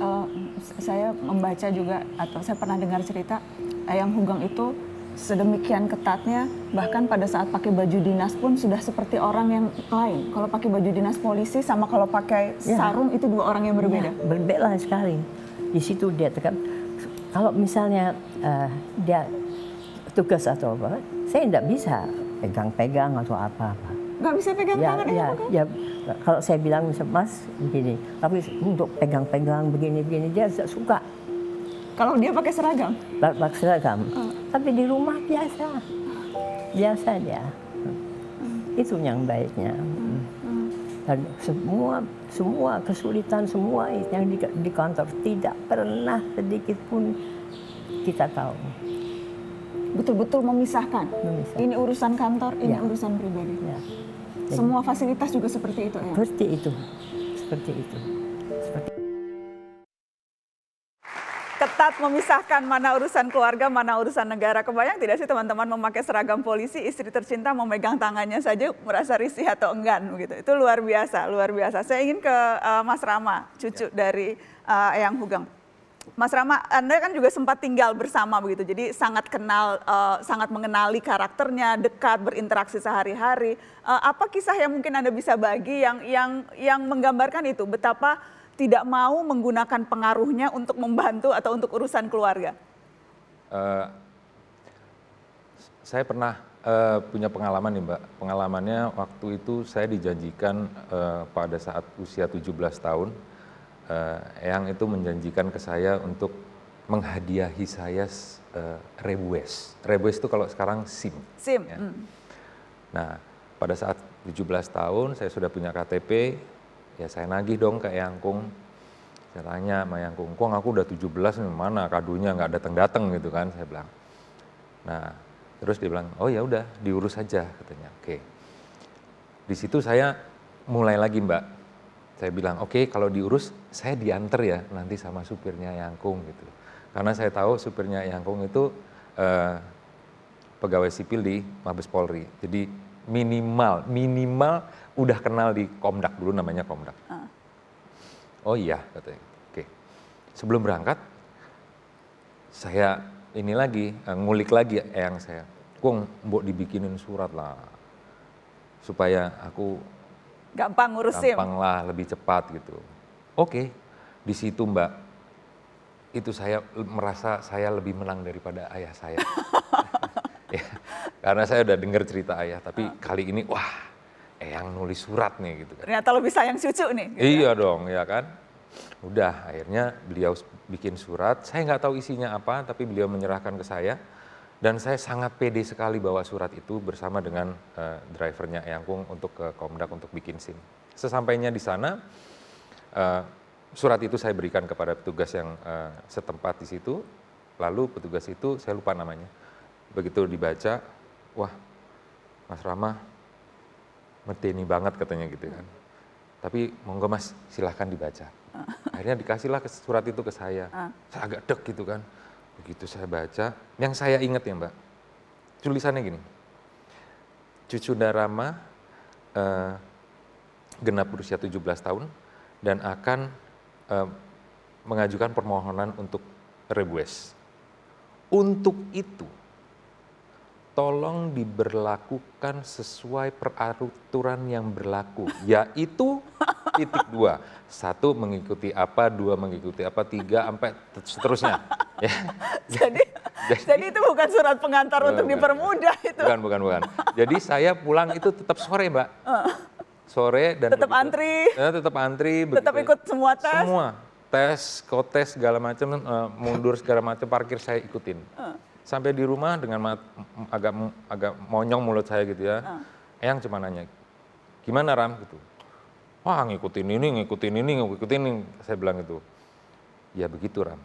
uh, saya membaca juga atau saya pernah dengar cerita ayam eh, Hugang itu sedemikian ketatnya bahkan pada saat pakai baju dinas pun sudah seperti orang yang lain. Kalau pakai baju dinas polisi sama kalau pakai ya. sarung itu dua orang yang berbeda. Ya, berbeda sekali. Di situ dia tekan. Kalau misalnya uh, dia tugas atau apa, saya tidak bisa pegang-pegang atau apa-apa nggak bisa pegang ya, tangan ya, kan? ya, kalau saya bilang mas begini tapi untuk pegang-pegang begini-begini dia suka kalau dia pakai seragam pakai seragam uh. tapi di rumah biasa biasa dia uh. itu yang baiknya dan semua semua kesulitan semua yang di, di kantor tidak pernah sedikit pun kita tahu betul-betul memisahkan. memisahkan. Ini urusan kantor, ini ya. urusan pribadi. Ya. Jadi, Semua fasilitas juga seperti itu ya. Seperti itu. Seperti itu. Seperti ketat memisahkan mana urusan keluarga, mana urusan negara. Kebayang tidak sih teman-teman memakai seragam polisi, istri tercinta memegang tangannya saja merasa risih atau enggan begitu. Itu luar biasa, luar biasa. Saya ingin ke uh, Mas Rama, cucu ya. dari uh, Eyang Hugeng. Mas Rama, Anda kan juga sempat tinggal bersama begitu, jadi sangat kenal, uh, sangat mengenali karakternya, dekat, berinteraksi sehari-hari. Uh, apa kisah yang mungkin Anda bisa bagi yang yang yang menggambarkan itu betapa tidak mau menggunakan pengaruhnya untuk membantu atau untuk urusan keluarga? Uh, saya pernah uh, punya pengalaman nih Mbak. Pengalamannya waktu itu saya dijanjikan uh, pada saat usia 17 tahun uh, Eyang itu menjanjikan ke saya untuk menghadiahi saya uh, Rebues. Rebues itu kalau sekarang SIM. SIM. Ya. Mm. Nah, pada saat 17 tahun saya sudah punya KTP, ya saya nagih dong ke Eyangkung. Saya tanya sama Eyangkung, kok aku udah 17 nih, mana kadunya nggak datang-datang gitu kan, saya bilang. Nah, terus dia bilang, oh ya udah diurus aja katanya. Oke. Di situ saya mulai lagi mbak, saya bilang oke okay, kalau diurus saya diantar ya nanti sama supirnya Yangkung gitu karena saya tahu supirnya Yangkung itu eh, pegawai sipil di Mabes Polri jadi minimal minimal udah kenal di Komdak dulu namanya Komdak uh. oh iya katanya oke okay. sebelum berangkat saya ini lagi eh, ngulik lagi yang saya Kung mbok dibikinin surat lah supaya aku Gampang ngurusin Gampang lah, lebih cepat gitu. Oke, di situ Mbak, itu saya merasa saya lebih menang daripada ayah saya. ya, karena saya udah dengar cerita ayah, tapi uh. kali ini wah, Eyang nulis surat nih gitu kan. Ternyata lebih sayang cucu nih. Gitu iya ya. dong, ya kan. Udah, akhirnya beliau bikin surat. Saya nggak tahu isinya apa, tapi beliau menyerahkan ke saya dan saya sangat pede sekali bawa surat itu bersama dengan uh, drivernya Eyangkung untuk ke Komdak untuk bikin SIM. Sesampainya di sana, uh, surat itu saya berikan kepada petugas yang uh, setempat di situ. Lalu petugas itu, saya lupa namanya, begitu dibaca, wah Mas Rama meteni banget katanya gitu kan. Tapi monggo mas silahkan dibaca. Ah. Akhirnya dikasihlah surat itu ke saya. Ah. Saya agak deg gitu kan Begitu saya baca, yang saya ingat ya Mbak, tulisannya gini, cucu Darama eh, genap berusia 17 tahun dan akan eh, mengajukan permohonan untuk rebues. Untuk itu, tolong diberlakukan sesuai peraturan yang berlaku, yaitu titik dua. Satu mengikuti apa, dua mengikuti apa, tiga sampai seterusnya ya. jadi, jadi, jadi itu bukan surat pengantar bukan, untuk bukan, dipermudah itu. Bukan, bukan, bukan. Jadi saya pulang itu tetap sore, Mbak. Sore dan tetap begitu, antri. Ya, tetap antri. Tetap begitu, ikut semua tes. Semua tes, kotes segala macam, uh, mundur segala macam, parkir saya ikutin. Uh. Sampai di rumah dengan mat, agak agak monyong mulut saya gitu ya. Uh. Eyang cuma nanya, gimana Ram gitu. Wah ngikutin ini, ngikutin ini, ngikutin ini. Saya bilang gitu. Ya begitu Ram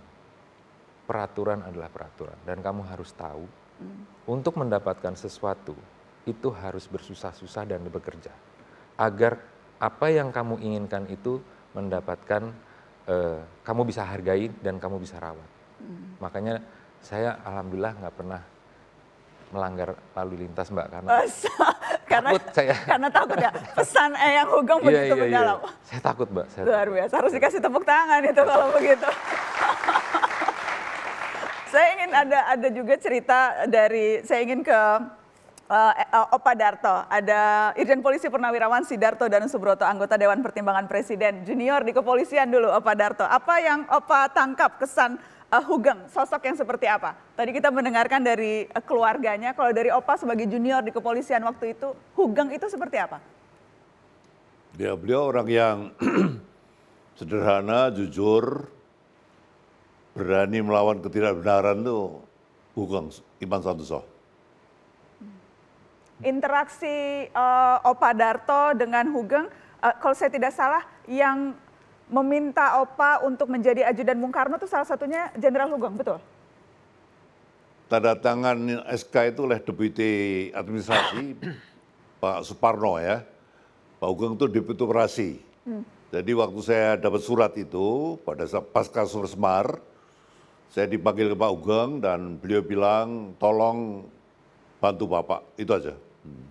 peraturan adalah peraturan dan kamu harus tahu hmm. untuk mendapatkan sesuatu itu harus bersusah-susah dan bekerja agar apa yang kamu inginkan itu mendapatkan eh, kamu bisa hargai dan kamu bisa rawat hmm. makanya saya alhamdulillah nggak pernah melanggar lalu lintas mbak karena karena takut saya karena takut ya pesan eh yang hukum iya, begitu iya, iya, iya. saya takut mbak saya luar biasa harus dikasih tepuk tangan itu kalau iya. begitu mungkin ada ada juga cerita dari saya ingin ke uh, uh, Opa Darto, ada Irjen Polisi Purnawirawan Sidarto dan Subroto anggota Dewan Pertimbangan Presiden junior di kepolisian dulu Opa Darto. Apa yang Opa tangkap kesan uh, Hugeng, sosok yang seperti apa? Tadi kita mendengarkan dari uh, keluarganya, kalau dari Opa sebagai junior di kepolisian waktu itu, Hugeng itu seperti apa? dia ya, beliau orang yang sederhana, jujur, berani melawan ketidakbenaran itu bukan Iman Santoso. Interaksi uh, Opa Darto dengan Hugeng, uh, kalau saya tidak salah, yang meminta Opa untuk menjadi ajudan Bung Karno itu salah satunya Jenderal Hugeng, betul? Tanda tangan SK itu oleh Deputi Administrasi Pak Suparno ya. Pak Hugeng itu Deputi Operasi. Hmm. Jadi waktu saya dapat surat itu pada pasca Sursmar, saya dipanggil ke Pak Ugeng dan beliau bilang tolong bantu Bapak, itu aja. Hmm.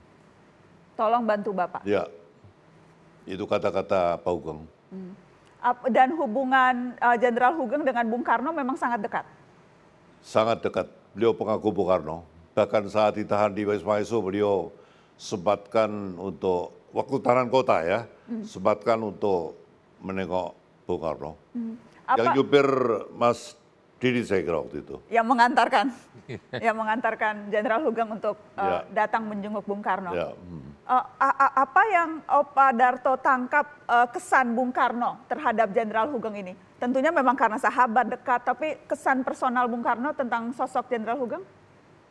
Tolong bantu Bapak? Ya, itu kata-kata Pak Ugeng. Hmm. Dan hubungan eh, Jenderal uh, Hugeng dengan Bung Karno memang sangat dekat? Sangat dekat. Beliau pengaku Bung Karno. Bahkan saat ditahan di Wisma beliau sebatkan untuk waktu tahanan kota ya, hmm. sebatkan untuk menengok Bung Karno. Hmm. Apa... Yang jubir Mas Didi saya kira waktu itu. Yang mengantarkan, yang mengantarkan Jenderal Hugeng untuk uh, datang menjenguk Bung Karno. Ya. Hmm. Uh, apa yang Opa Darto tangkap uh, kesan Bung Karno terhadap Jenderal Hugeng ini? Tentunya memang karena sahabat dekat, tapi kesan personal Bung Karno tentang sosok Jenderal Hugeng?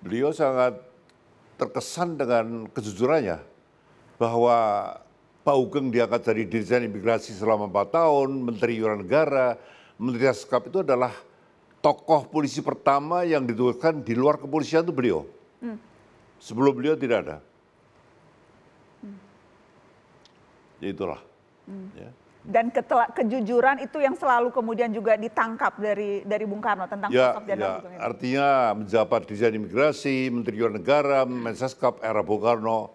Beliau sangat terkesan dengan kejujurannya bahwa Pak Hugeng diangkat dari Dirjen Imigrasi selama 4 tahun, Menteri Yuran Negara, Menteri Skap itu adalah tokoh polisi pertama yang ditugaskan di luar kepolisian itu beliau. Hmm. Sebelum beliau tidak ada. Hmm. Ya, itulah. Hmm. Ya. Dan ketela, kejujuran itu yang selalu kemudian juga ditangkap dari dari Bung Karno tentang ya, sosok ya. Artinya menjabat Dirjen Imigrasi, Menteri Luar Negara, hmm. Mensaskap era Bung Karno,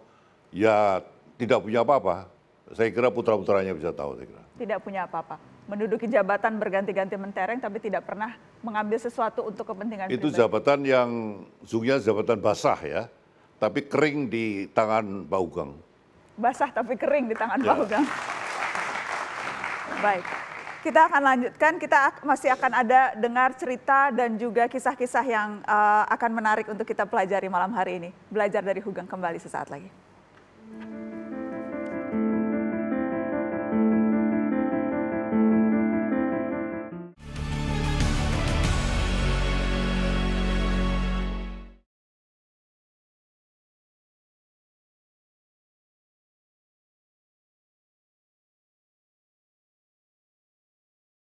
ya tidak punya apa-apa. Saya kira putra-putranya bisa tahu. Saya kira tidak punya apa-apa. Menduduki jabatan berganti-ganti mentereng tapi tidak pernah mengambil sesuatu untuk kepentingan Itu pribadi. jabatan yang sungguhnya jabatan basah ya, tapi kering di tangan Pak Ugang. Basah tapi kering di tangan ya. Pak Ugang. Baik. Kita akan lanjutkan, kita masih akan ada dengar cerita dan juga kisah-kisah yang uh, akan menarik untuk kita pelajari malam hari ini. Belajar dari Hugang kembali sesaat lagi.